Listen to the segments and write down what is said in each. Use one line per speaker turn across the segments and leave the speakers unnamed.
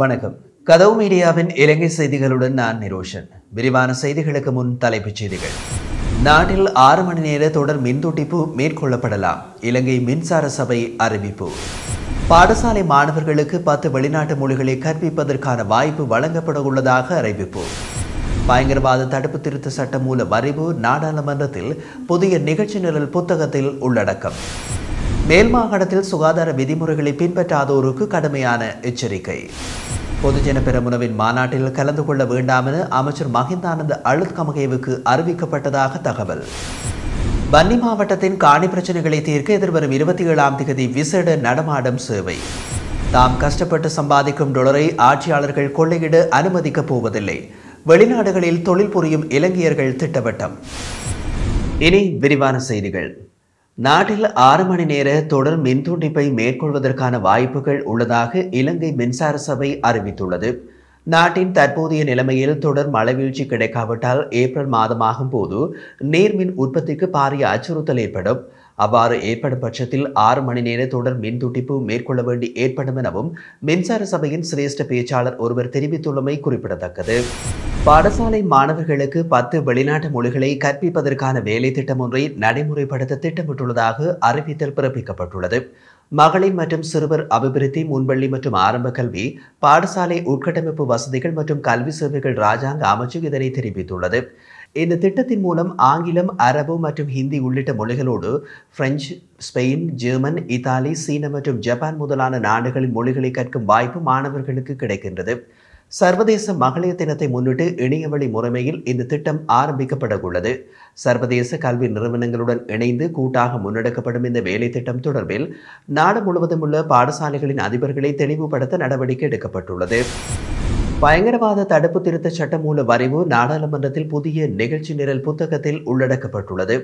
வணக்கம் கதவு மீடியாவின் இலங்கை செய்திகளுடன் நான் நிரோஷன் விரிவான செய்திகளுக்கு முன் தலைப்புச் செய்திகள் நாட்டில் ஆறு மணி நேர தொடர் மின் மேற்கொள்ளப்படலாம் இலங்கை மின்சார சபை அறிவிப்பு பாடசாலை மாணவர்களுக்கு பத்து வெளிநாட்டு மொழிகளை கற்பிப்பதற்கான வாய்ப்பு வழங்கப்பட உள்ளதாக அறிவிப்பு பயங்கரவாத தடுப்பு திருத்த சட்டம் மூல அறிவு நாடாளுமன்றத்தில் புதிய நிகழ்ச்சி நிரல் புத்தகத்தில் உள்ளடக்கம் மேல் மாகாணத்தில் சுகாதார விதிமுறைகளை பின்பற்றாதோருக்கு கடுமையான எச்சரிக்கை பொதுஜன பெரமுனவின் மாநாட்டில் கலந்து கொள்ள வேண்டாம் என அமைச்சர் மகிந்தானந்த அழுத்கமகேவுக்கு அறிவிக்கப்பட்டதாக தகவல் பன்னி மாவட்டத்தின் காணி பிரச்சனைகளை தீர்க்க எதிர்வரும் இருபத்தி ஏழாம் தேதி விசேட நடமாடும் சேவை தாம் கஷ்டப்பட்டு சம்பாதிக்கும் டொலரை ஆட்சியாளர்கள் கொள்ளையிட அனுமதிக்கப் போவதில்லை வெளிநாடுகளில் தொழில் புரியும் இலங்கையர்கள் திட்டவட்டம் இனி விரிவான செய்திகள் நாட்டில் ஆறு மணி நேர தொடர் மின் துண்டிப்பை மேற்கொள்வதற்கான வாய்ப்புகள் உள்ளதாக இலங்கை மின்சார சபை அறிவித்துள்ளது நாட்டின் தற்போதைய நிலைமையில் தொடர் மழைவீழ்ச்சி கிடைக்காவிட்டால் ஏப்ரல் மாதமாகும் போது நேர்மின் உற்பத்திக்கு பாரிய அச்சுறுத்தல் ஏற்படும் அவ்வாறு ஏற்படும் பட்சத்தில் ஆறு மணி நேர தொடர் மின் துட்டிப்பு மேற்கொள்ள வேண்டி ஏற்படும் எனவும் மின்சார சபையின் சிரேஷ்ட பேச்சாளர் ஒருவர் தெரிவித்துள்ளமை குறிப்பிடத்தக்கது பாடசாலை மாணவர்களுக்கு பத்து வெளிநாட்டு மொழிகளை கற்பிப்பதற்கான வேலை திட்டம் ஒன்றை நடைமுறைப்படுத்த திட்டமிட்டுள்ளதாக அறிவித்தல் பிறப்பிக்கப்பட்டுள்ளது மகளிர் மற்றும் சிறுவர் அபிவிருத்தி முன்பள்ளி மற்றும் ஆரம்ப கல்வி பாடசாலை உட்கட்டமைப்பு வசதிகள் மற்றும் கல்வி சேவைகள் ராஜாங்க அமைச்சு இதனை தெரிவித்துள்ளது இந்த திட்டத்தின் மூலம் ஆங்கிலம் அரபு மற்றும் ஹிந்தி உள்ளிட்ட மொழிகளோடு பிரெஞ்சு ஸ்பெயின் ஜெர்மன் இத்தாலி சீன மற்றும் ஜப்பான் முதலான நாடுகளின் மொழிகளை கற்கும் வாய்ப்பு மாணவர்களுக்கு கிடைக்கின்றது சர்வதேச மகளிர் தினத்தை முன்னிட்டு இணையவழி முறைமையில் இந்த திட்டம் ஆரம்பிக்கப்பட உள்ளது சர்வதேச கல்வி நிறுவனங்களுடன் இணைந்து கூட்டாக முன்னெடுக்கப்படும் இந்த வேலை திட்டம் தொடர்பில் நாடு முழுவதும் உள்ள பாடசாலைகளின் அதிபர்களை தெளிவுபடுத்த நடவடிக்கை எடுக்கப்பட்டுள்ளது பயங்கரவாத தடுப்பு திருத்த சட்டமூல வரைவு நாடாளுமன்றத்தில் புதிய நிகழ்ச்சி நிரல் புத்தகத்தில் உள்ளடக்கப்பட்டுள்ளது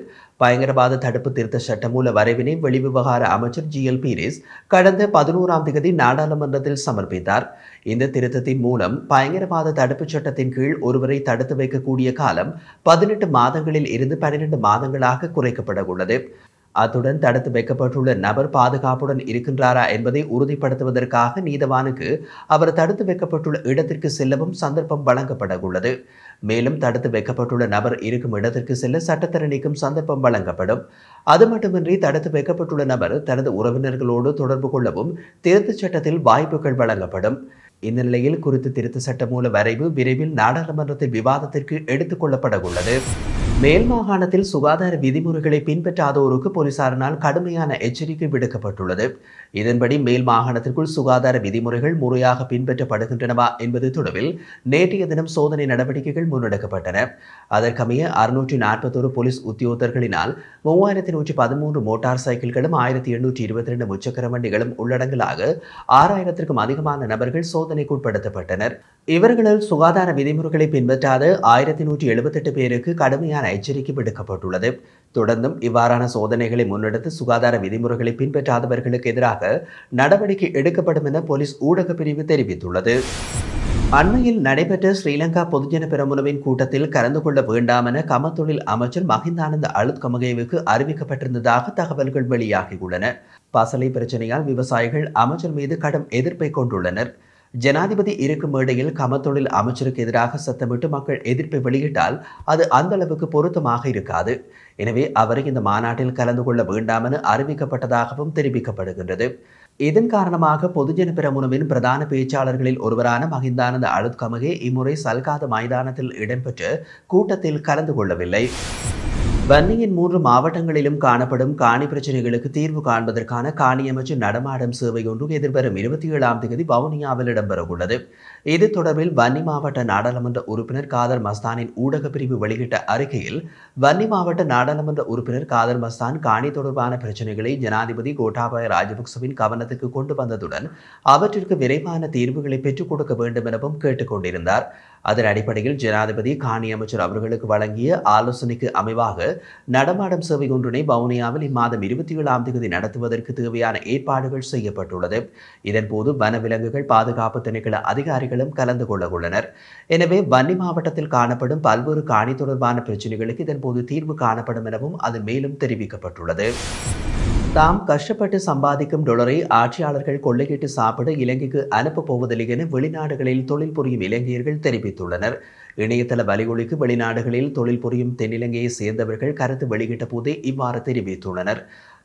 பயங்கரவாத தடுப்பு திருத்த சட்டமூல வரைவினை வெளிவிவகார அமைச்சர் ஜி எல் பீரிஸ் கடந்த பதினோராம் தேதி நாடாளுமன்றத்தில் சமர்ப்பித்தார் இந்த திருத்தத்தின் மூலம் பயங்கரவாத தடுப்பு சட்டத்தின் கீழ் ஒருவரை தடுத்து வைக்கக்கூடிய காலம் பதினெட்டு மாதங்களில் இருந்து பன்னிரண்டு மாதங்களாக குறைக்கப்பட உள்ளது அத்துடன் தடுத்து வைக்கப்பட்டுள்ள நபர் பாதுகாப்புடன் இருக்கின்றாரா என்பதை உறுதிப்படுத்துவதற்காக நீதவானுக்கு அவர் தடுத்து வைக்கப்பட்டுள்ள இடத்திற்கு செல்லவும் சந்தர்ப்பம் வழங்கப்பட உள்ளது மேலும் தடுத்து வைக்கப்பட்டுள்ள நபர் இருக்கும் இடத்திற்கு செல்ல சட்டத்தரணிக்கும் சந்தர்ப்பம் வழங்கப்படும் அது மட்டுமின்றி தடுத்து வைக்கப்பட்டுள்ள நபர் தனது உறவினர்களோடு தொடர்பு கொள்ளவும் திருத்தச் சட்டத்தில் வாய்ப்புகள் வழங்கப்படும் இந்த நிலையில் குறித்து திருத்த சட்ட மூல வரைவு விரைவில் நாடாளுமன்றத்தில் விவாதத்திற்கு எடுத்துக் கொள்ளப்பட உள்ளது மேல் மாகாணத்தில் சுகாதார விதிமுறைகளை பின்பற்றாதோருக்கு போலீசாரினால் கடுமையான எச்சரிக்கை விடுக்கப்பட்டுள்ளது இதன்படி மேல் மாகாணத்திற்குள் சுகாதார விதிமுறைகள் முறையாக பின்பற்றப்படுகின்றனவா என்பது தொடர்பில் நேற்றைய தினம் சோதனை நடவடிக்கைகள் முன்னெடுக்கப்பட்டன அதற்கமைய அறுநூற்றி நாற்பத்தோரு போலீஸ் உத்தியோகர்களினால் மூவாயிரத்தி நூற்றி பதிமூன்று மோட்டார் சைக்கிள்களும் ஆயிரத்தி எண்ணூற்றி இருபத்தி ரெண்டு முச்சக்கர வண்டிகளும் உள்ளடங்கலாக ஆறாயிரத்திற்கும் அதிகமான நபர்கள் சோதனைக்குட்படுத்தப்பட்டனர் இவர்களில் சுகாதார விதிமுறைகளை பின்பற்றாத ஆயிரத்தி நூற்றி எழுபத்தெட்டு பேருக்கு கடுமையான எச்சரிக்கை விடுக்கப்பட்டுள்ளது தொடர்ந்தும் இவ்வாறான சோதனைகளை முன்னெடுத்து சுகாதார விதிமுறைகளை பின்பற்றாதவர்களுக்கு எதிராக நடவடிக்கை எடுக்கப்படும் என போலீஸ் ஊடக பிரிவு தெரிவித்துள்ளது அண்மையில் நடைபெற்ற ஸ்ரீலங்கா பொதுஜன பெருமுனவின் கூட்டத்தில் கலந்து கொள்ள வேண்டாம் என கமத்தொழில் அமைச்சர் மஹிந்தானந்த அழுத்கமகேவுக்கு அறிவிக்கப்பட்டிருந்ததாக தகவல்கள் வெளியாகியுள்ளன பசலை பிரச்சனையால் விவசாயிகள் அமைச்சர் மீது கடும் எதிர்ப்பை கொண்டுள்ளனர் ஜனாதிபதி இருக்கும் மேடையில் கமத்தொழில் அமைச்சருக்கு எதிராக சத்தமிட்டு மக்கள் எதிர்ப்பை வெளியிட்டால் அது அந்த அளவுக்கு பொருத்தமாக இருக்காது எனவே அவரை இந்த மாநாட்டில் கலந்து கொள்ள வேண்டாம் என அறிவிக்கப்பட்டதாகவும் தெரிவிக்கப்படுகின்றது இதன் காரணமாக பொதுஜன பெரமுனவின் பிரதான பேச்சாளர்களில் ஒருவரான மகிந்தானந்த அழுத்கமகே இம்முறை சல்காத மைதானத்தில் இடம்பெற்று கூட்டத்தில் கலந்து கொள்ளவில்லை வன்னியின் மூன்று மாவட்டங்களிலும் காணப்படும் காணி பிரச்சனைகளுக்கு தீர்வு காண்பதற்கான அமைச்சர் நடமாடும் சேவை ஒன்று எதிர்வரும் இருபத்தி ஏழாம் தேதி வவுனியாவில் இடம்பெறவுள்ளது இது தொடர்பில் வன்னி மாவட்ட நாடாளுமன்ற உறுப்பினர் காதர் மஸ்தானின் ஊடக பிரிவு வெளியிட்ட அறிக்கையில் வன்னி மாவட்ட நாடாளுமன்ற உறுப்பினர் காதர் மஸ்தான் காணி தொடர்பான பிரச்சனைகளை ஜனாதிபதி கோட்டாபாய ராஜபக்சவின் கவனத்துக்கு கொண்டு வந்ததுடன் அவற்றிற்கு விரைவான தீர்வுகளை பெற்றுக் கொடுக்க வேண்டும் எனவும் கொண்டிருந்தார் அதன் அடிப்படையில் ஜனாதிபதி காணி அமைச்சர் அவர்களுக்கு வழங்கிய ஆலோசனைக்கு அமைவாக நடமாடும் சேவை ஒன்றினை வவுனியாவில் இம்மாதம் இருபத்தி ஏழாம் தேதி நடத்துவதற்கு தேவையான ஏற்பாடுகள் செய்யப்பட்டுள்ளது இதன்போது வனவிலங்குகள் பாதுகாப்பு திணைக்கள அதிகாரிகளும் கலந்து கொள்ள உள்ளனர் எனவே வன்னி மாவட்டத்தில் காணப்படும் பல்வேறு காணி தொடர்பான பிரச்சனைகளுக்கு இதன்போது தீர்வு காணப்படும் எனவும் அது மேலும் தெரிவிக்கப்பட்டுள்ளது தாம் கஷ்டப்பட்டு சம்பாதிக்கும் டொலரை ஆட்சியாளர்கள் கொள்ளையிட்டு சாப்பிட இலங்கைக்கு அனுப்பப் போவதில்லை என வெளிநாடுகளில் தொழில் புரியும் இலங்கையர்கள் தெரிவித்துள்ளனர் இணையதள வலியொலிக்கு வெளிநாடுகளில் தொழில் புரியும் தென்னிலங்கையை சேர்ந்தவர்கள் கருத்து வெளியிட்ட போதே இவ்வாறு தெரிவித்துள்ளனர்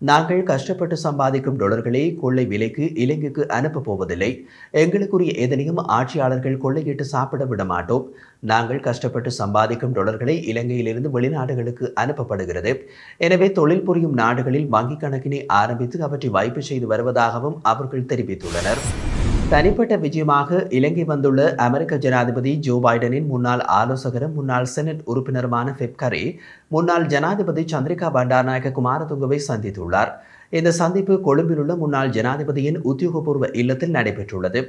நாங்கள் கஷ்டப்பட்டு சம்பாதிக்கும் டொலர்களை கொள்ளை விலைக்கு இலங்கைக்கு அனுப்பப் போவதில்லை எங்களுக்குரிய எதனையும் ஆட்சியாளர்கள் கொள்ளையிட்டு சாப்பிட விட மாட்டோம் நாங்கள் கஷ்டப்பட்டு சம்பாதிக்கும் டொலர்களை இலங்கையிலிருந்து வெளிநாடுகளுக்கு அனுப்பப்படுகிறது எனவே தொழில் புரியும் நாடுகளில் வங்கிக் கணக்கினை ஆரம்பித்து அவற்றை வைப்பு செய்து வருவதாகவும் அவர்கள் தெரிவித்துள்ளனர் தனிப்பட்ட விஜயமாக இலங்கை வந்துள்ள அமெரிக்க ஜனாதிபதி ஜோ பைடனின் முன்னாள் ஆலோசகரும் முன்னாள் செனட் உறுப்பினருமான பெப்கரி முன்னாள் ஜனாதிபதி சந்திரிகா பண்டாநாயக குமாரதுங்கவை சந்தித்துள்ளார் இந்த சந்திப்பு கொழும்பில் உள்ள முன்னாள் ஜனாதிபதியின் உத்தியோகபூர்வ இல்லத்தில் நடைபெற்றுள்ளது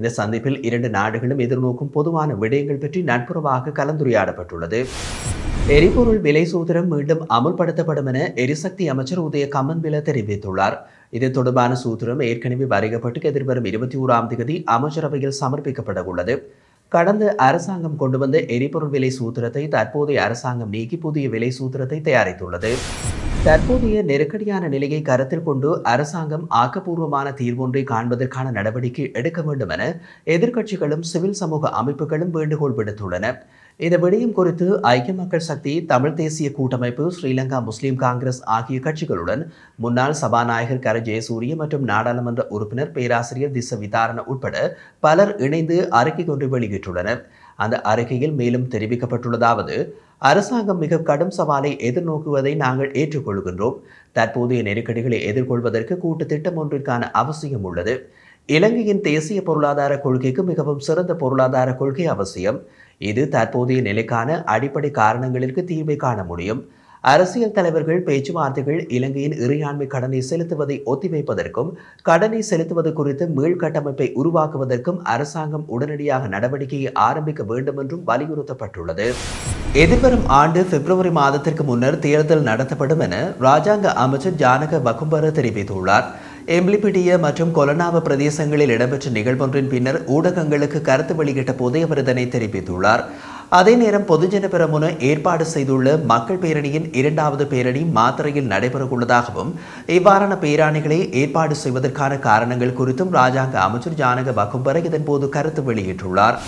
இந்த சந்திப்பில் இரண்டு நாடுகளும் எதிர்நோக்கும் பொதுவான விடயங்கள் பற்றி நட்புறவாக கலந்துரையாடப்பட்டுள்ளது எரிபொருள் விலை சூத்திரம் மீண்டும் அமுல்படுத்தப்படும் என எரிசக்தி அமைச்சர் உதய கம்மன்பில தெரிவித்துள்ளார் இது தொடர்பான சூத்திரம் ஏற்கனவே வரையப்பட்டு எதிர்வரும் இருபத்தி ஓராம் தேதி அமைச்சரவையில் சமர்ப்பிக்கப்பட உள்ளது கடந்த அரசாங்கம் கொண்டு வந்த எரிபொருள் விலை சூத்திரத்தை தற்போதைய அரசாங்கம் நீக்கி புதிய விலை சூத்திரத்தை தயாரித்துள்ளது தற்போதைய நெருக்கடியான நிலையை கருத்தில் கொண்டு அரசாங்கம் ஆக்கப்பூர்வமான தீர்வொன்றை காண்பதற்கான நடவடிக்கை எடுக்க வேண்டும் என எதிர்க்கட்சிகளும் சிவில் சமூக அமைப்புகளும் வேண்டுகோள் விடுத்துள்ளன இந்த விடயம் குறித்து ஐக்கிய மக்கள் சக்தி தமிழ் தேசிய கூட்டமைப்பு ஸ்ரீலங்கா முஸ்லீம் காங்கிரஸ் ஆகிய கட்சிகளுடன் முன்னாள் சபாநாயகர் கர ஜெயசூரிய மற்றும் நாடாளுமன்ற உறுப்பினர் பேராசிரியர் திச விதாரண உட்பட பலர் இணைந்து அறிக்கை கொண்டு வெளியிட்டுள்ளனர் அந்த அறிக்கையில் மேலும் தெரிவிக்கப்பட்டுள்ளதாவது அரசாங்கம் மிக கடும் சவாலை எதிர்நோக்குவதை நாங்கள் ஏற்றுக்கொள்கின்றோம் தற்போதைய நெருக்கடிகளை எதிர்கொள்வதற்கு கூட்டு திட்டம் ஒன்றிற்கான அவசியம் உள்ளது இலங்கையின் தேசிய பொருளாதார கொள்கைக்கு மிகவும் சிறந்த பொருளாதார கொள்கை அவசியம் இது தற்போதைய நிலைக்கான அடிப்படை காரணங்களுக்கு தீர்வை காண முடியும் அரசியல் தலைவர்கள் பேச்சுவார்த்தைகள் இலங்கையின் இறையாண்மை கடனை செலுத்துவதை ஒத்திவைப்பதற்கும் கடனை செலுத்துவது குறித்து மீள்கட்டமைப்பை உருவாக்குவதற்கும் அரசாங்கம் உடனடியாக நடவடிக்கையை ஆரம்பிக்க வேண்டும் என்றும் வலியுறுத்தப்பட்டுள்ளது எதிர்வரும் ஆண்டு பிப்ரவரி மாதத்திற்கு முன்னர் தேர்தல் நடத்தப்படும் என ராஜாங்க அமைச்சர் ஜானக வகும்பர தெரிவித்துள்ளார் எம்பிளிபிடிய மற்றும் கொலனாவ பிரதேசங்களில் இடம்பெற்ற நிகழ்வொன்றின் பின்னர் ஊடகங்களுக்கு கருத்து வெளியிட்ட போதே அவர் இதனை தெரிவித்துள்ளார் அதே நேரம் பொதுஜன பெரமுன ஏற்பாடு செய்துள்ள மக்கள் பேரணியின் இரண்டாவது பேரணி மாத்திரையில் நடைபெறவுள்ளதாகவும் இவ்வாறான பேரணிகளை ஏற்பாடு செய்வதற்கான காரணங்கள் குறித்தும் ராஜாங்க அமைச்சர் ஜானக பக்கும்பர இதன்போது கருத்து வெளியிட்டுள்ளார்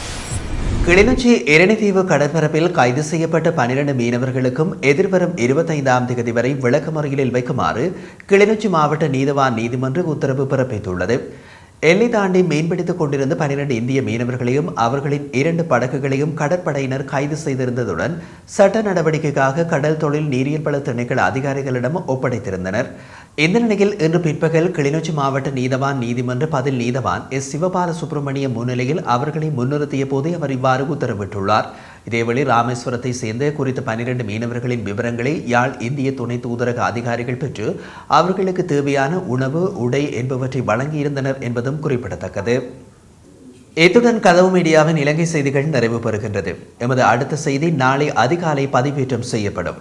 கிளிநொச்சி இரணிதீவு கடற்பரப்பில் கைது செய்யப்பட்ட பனிரெண்டு மீனவர்களுக்கும் எதிர்வரும் இருபத்தைந்தாம் தேதி வரை முறையில் வைக்குமாறு கிளிநொச்சி மாவட்ட நீதவான் நீதிமன்று உத்தரவு பிறப்பித்துள்ளது எல்லை தாண்டி மீன்பிடித்துக் கொண்டிருந்த பனிரெண்டு இந்திய மீனவர்களையும் அவர்களின் இரண்டு படகுகளையும் கடற்படையினர் கைது செய்திருந்ததுடன் சட்ட நடவடிக்கைக்காக கடல் தொழில் நீரியல் பல திணைக்கள் அதிகாரிகளிடம் ஒப்படைத்திருந்தனர் இந்த நிலையில் இன்று பிற்பகல் கிளிநொச்சி மாவட்ட நீதவான் நீதிமன்ற பதில் நீதவான் எஸ் சிவபால சுப்பிரமணிய முன்னிலையில் அவர்களை முன்னிறுத்திய போதே அவர் இவ்வாறு உத்தரவிட்டுள்ளார் இதேவேளை ராமேஸ்வரத்தை சேர்ந்த குறித்த பனிரெண்டு மீனவர்களின் விவரங்களை யாழ் இந்திய துணை தூதரக அதிகாரிகள் பெற்று அவர்களுக்கு தேவையான உணவு உடை என்பவற்றை வழங்கியிருந்தனர் என்பதும் குறிப்பிடத்தக்கது இத்துடன் கதவு மீடியாவின் இலங்கை செய்திகள் நிறைவு பெறுகின்றது எமது அடுத்த செய்தி நாளை அதிகாலை பதிவேற்றம் செய்யப்படும்